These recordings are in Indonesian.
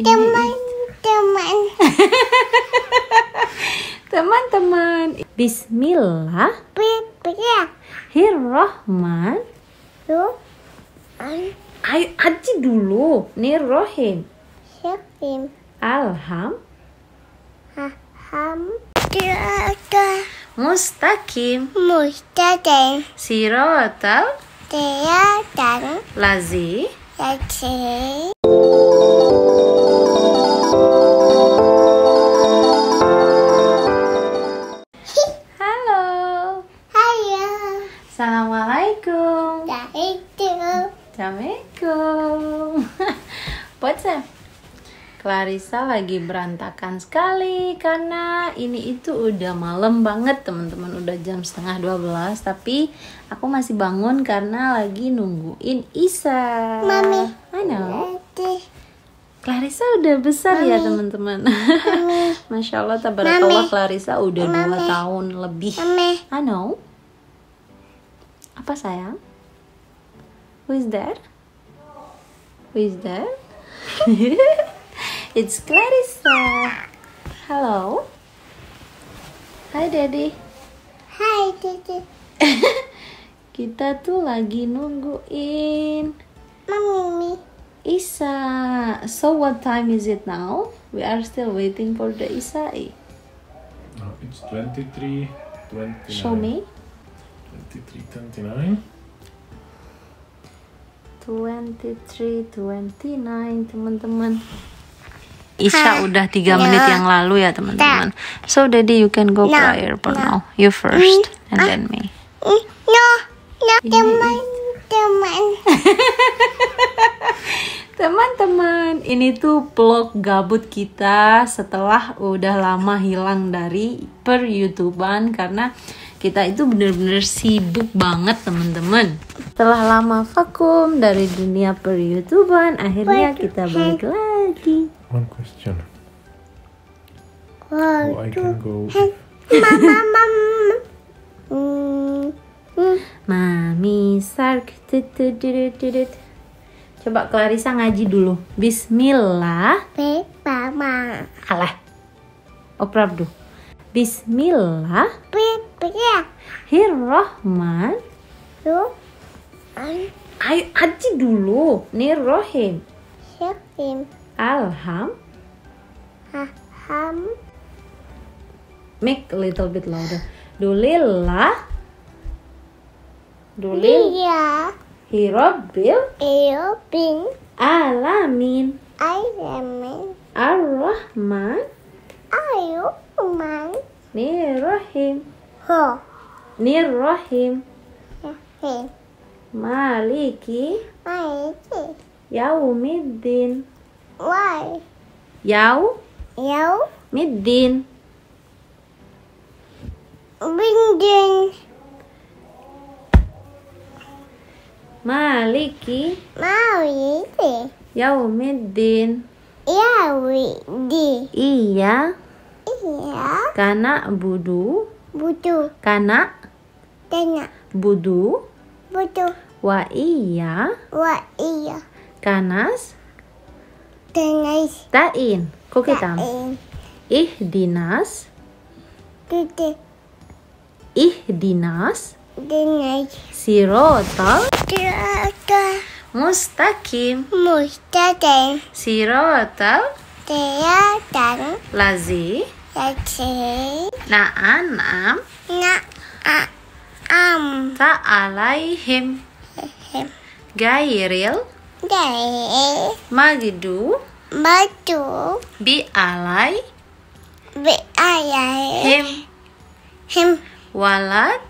Teman-teman. Teman-teman. Bismillah. Bismillahirrahman. Ayo aji dulu. Nirohim Rohim. Alham. Alham. Mustaqim. Mustaqim. Sirotal. Sirotal. Lazi. Lazi. Assalamualaikum What's up? Clarissa lagi berantakan sekali Karena ini itu udah malam banget teman-teman Udah jam setengah 12 Tapi aku masih bangun karena lagi nungguin Isa Mami Mana? Clarissa udah besar ya, Mami. ya teman-teman Masya Allah tabarakallah Clarissa udah Mami. 2 tahun lebih Mami. I know Apa sayang? Who is there? Who is there? it's Clarissa. Hello. Hi, Daddy. Hi, Daddy. Kita tuh lagi nungguin Mami. Isa. So what time is it now? We are still waiting for the Isai. Eh? No, it's 23 29. Show me. 23 29. 23, 29 teman-teman Isya udah 3 no. Ya. menit yang lalu ya teman-teman nah. So daddy you can go no. Nah. prior for no. Nah. now You first hmm. and ah. then me hmm. No, no teman-teman Teman-teman, ini tuh vlog gabut kita setelah udah lama hilang dari per YouTubean karena kita itu benar-benar sibuk banget teman-teman setelah lama vakum dari dunia per youtuber akhirnya kita balik lagi one question oh, I can go mama mami sark coba Clarissa ngaji dulu Bismillah Mama Alah Oprabdu Bismillah Bip. Hirrohman ya? Ayo aji dulu Nirrohim Syakim Alham Alham. Make a little bit louder Dulillah Dulillah Hirobil Hirobil Alamin Alamin Ar-Rahman Ar-Rahman Nirrohim Rohim. Maliki Maliki Yaumiddin Why? Yau Yau Middin Bingin. Maliki Maliki Yau Yaumiddin Iya Iya Karena budu Budu. Kana. Tena. Budu. Budu. Wa iya. Wa iya. Kanas. Kanas. Tain. Kukitam. Tain. Ih dinas. Dede. Ih dinas. Dinas. Sirotol. Sirotol. Mustaqim. Mustaqim. Sirotol. Sirotol. Lazi. Lazi. Na'anam Na'am. Na'am. Gairil. Gairil. Magdu. Magdu. Bi'alai. Bi'alai. Him. Him. Walad.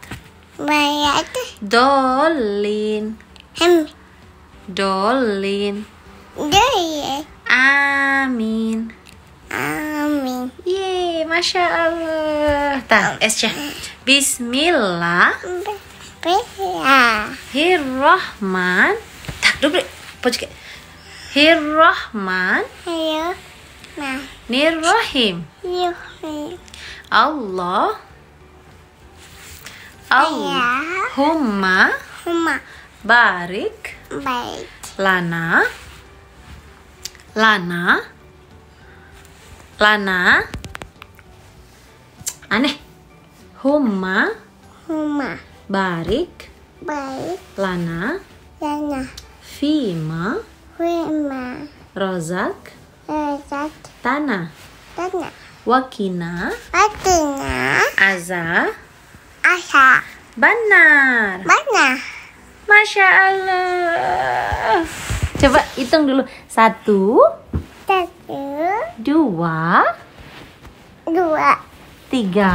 Walad. Dolin. Him. Dolin. Gairil Amin. Amin. Amin. Yeay, Masya Allah. Tah, esnya. Bismillah. Hirrahman. Tak, dulu. Pojok. Hirrahman. Hirrahman. Nirrahim. Nirrahim. Allah. Huma. Humma. Barik. Barik. Lana. Lana. Lana. Aneh. Huma. Huma. Barik. Barik. Lana. Lana. Fima. Fima. Rozak. Rozak. Tana, Tana, Wakina. Wakina. Aza. Aza. Benar. Benar. Masya Allah. Coba hitung dulu. Satu dua dua tiga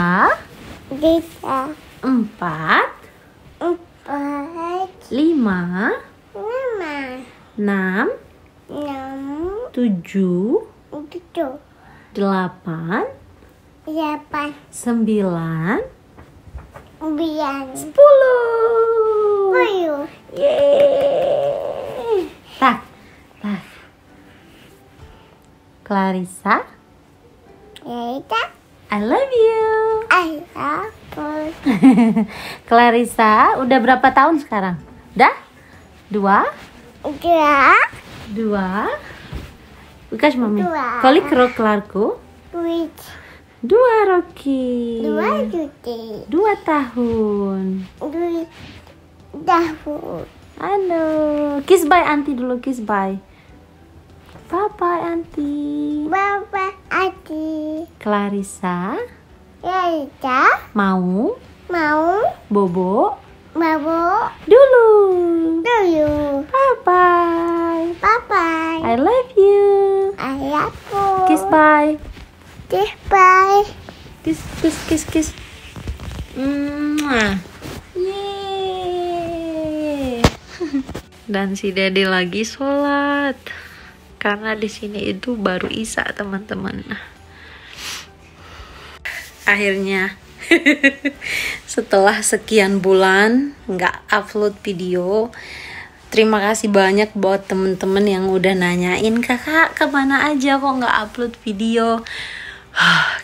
tiga empat empat lima lima enam enam tujuh tujuh delapan delapan sembilan sembilan sepuluh sepuluh yeay Clarissa. Clarissa. I love you. I love you. Clarissa, udah berapa tahun sekarang? Dah? Dua? Dua. Dua. Bukas, mami. Dua. Kali kro Clarku? Dua Rocky. Dua Rocky. Dua tahun. Dua tahun. Halo. Kiss bye Auntie dulu kiss bye. Papa Anti. Papa Anti. Clarissa. Clarissa. Mau. Mau. Bobo. Bobo. Dulu. Dulu. Bye bye. Bye bye. I love you. I love you. Kiss bye. Kiss bye. Kiss kiss kiss kiss. Mwah. Yeay. Dan si Dede lagi sholat karena di sini itu baru Isa teman-teman akhirnya setelah sekian bulan nggak upload video terima kasih banyak buat temen-temen yang udah nanyain kakak kemana aja kok nggak upload video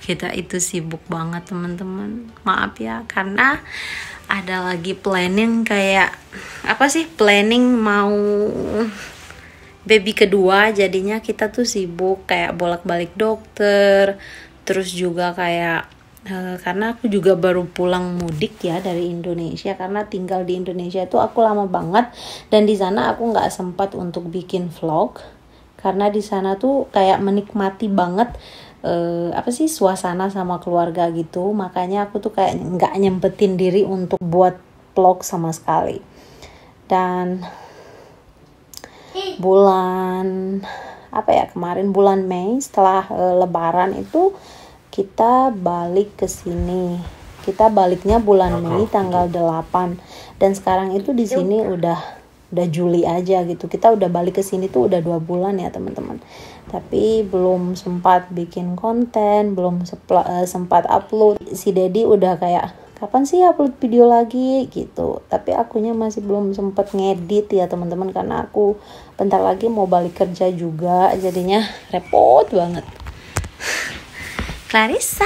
kita itu sibuk banget teman-teman maaf ya karena ada lagi planning kayak apa sih planning mau baby kedua jadinya kita tuh sibuk kayak bolak-balik dokter terus juga kayak uh, karena aku juga baru pulang mudik ya dari Indonesia karena tinggal di Indonesia itu aku lama banget dan di sana aku nggak sempat untuk bikin vlog karena di sana tuh kayak menikmati banget uh, apa sih suasana sama keluarga gitu makanya aku tuh kayak nggak nyempetin diri untuk buat vlog sama sekali dan bulan apa ya kemarin bulan Mei setelah e, Lebaran itu kita balik ke sini. Kita baliknya bulan Mei tanggal 8 dan sekarang itu di sini udah udah Juli aja gitu. Kita udah balik ke sini tuh udah dua bulan ya teman-teman. Tapi belum sempat bikin konten, belum eh, sempat upload. Si Dedi udah kayak kapan sih upload video lagi gitu tapi akunya masih belum sempet ngedit ya teman-teman karena aku bentar lagi mau balik kerja juga jadinya repot banget Clarissa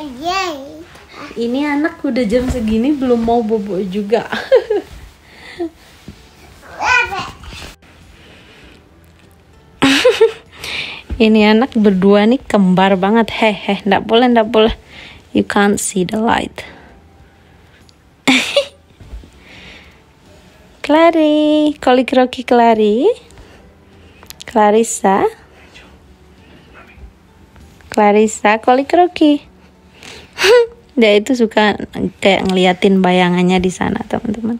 eh, ini anak udah jam segini belum mau bobo juga ini anak berdua nih kembar banget hehe, ndak boleh ndak boleh you can't see the light Clary kroki Clary Clarissa Clarissa kroki, dia itu suka kayak ngeliatin bayangannya di sana teman-teman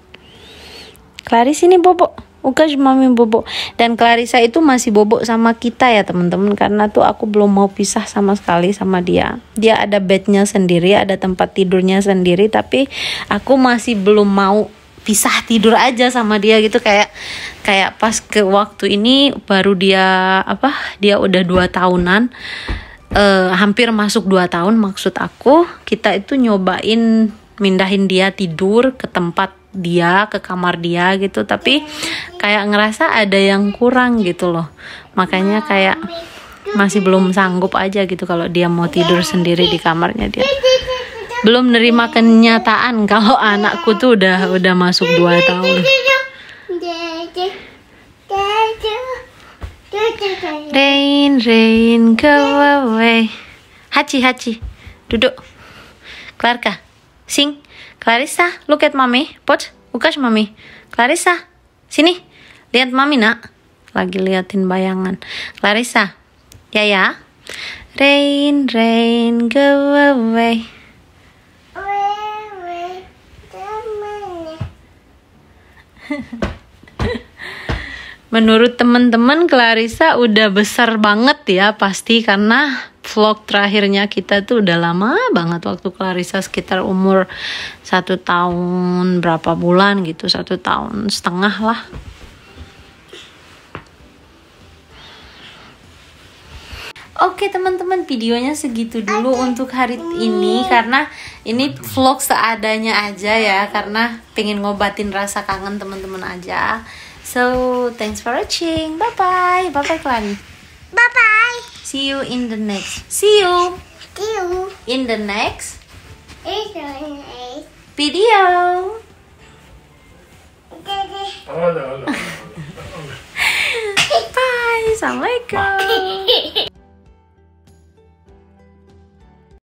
Clary sini bobok. Ukas mami bobo dan Clarissa itu masih bobo sama kita ya teman-teman karena tuh aku belum mau pisah sama sekali sama dia. Dia ada bednya sendiri, ada tempat tidurnya sendiri tapi aku masih belum mau pisah tidur aja sama dia gitu kayak kayak pas ke waktu ini baru dia apa dia udah dua tahunan eh, hampir masuk dua tahun maksud aku kita itu nyobain mindahin dia tidur ke tempat dia ke kamar dia gitu tapi kayak ngerasa ada yang kurang gitu loh makanya kayak masih belum sanggup aja gitu kalau dia mau tidur sendiri di kamarnya dia belum nerima kenyataan kalau anakku tuh udah udah masuk 2 tahun Rain, rain, go away. Hachi, Hachi, duduk. Keluarga, sing. Clarissa, look at mommy. Pot, ukas mommy. Clarissa, sini. Lihat mami nak. Lagi liatin bayangan. Clarissa, ya ya. Rain, rain, go away. Menurut teman-teman Clarissa udah besar banget ya pasti karena vlog terakhirnya kita tuh udah lama banget waktu Clarissa sekitar umur satu tahun berapa bulan gitu satu tahun setengah lah Oke teman-teman videonya segitu dulu Ada. untuk hari ini karena ini vlog seadanya aja ya karena pengen ngobatin rasa kangen teman-teman aja. So thanks for watching. Bye bye. Bye bye Clary. Bye bye. See you in the next. See you. See you. In the next. Video. Bye. Assalamualaikum.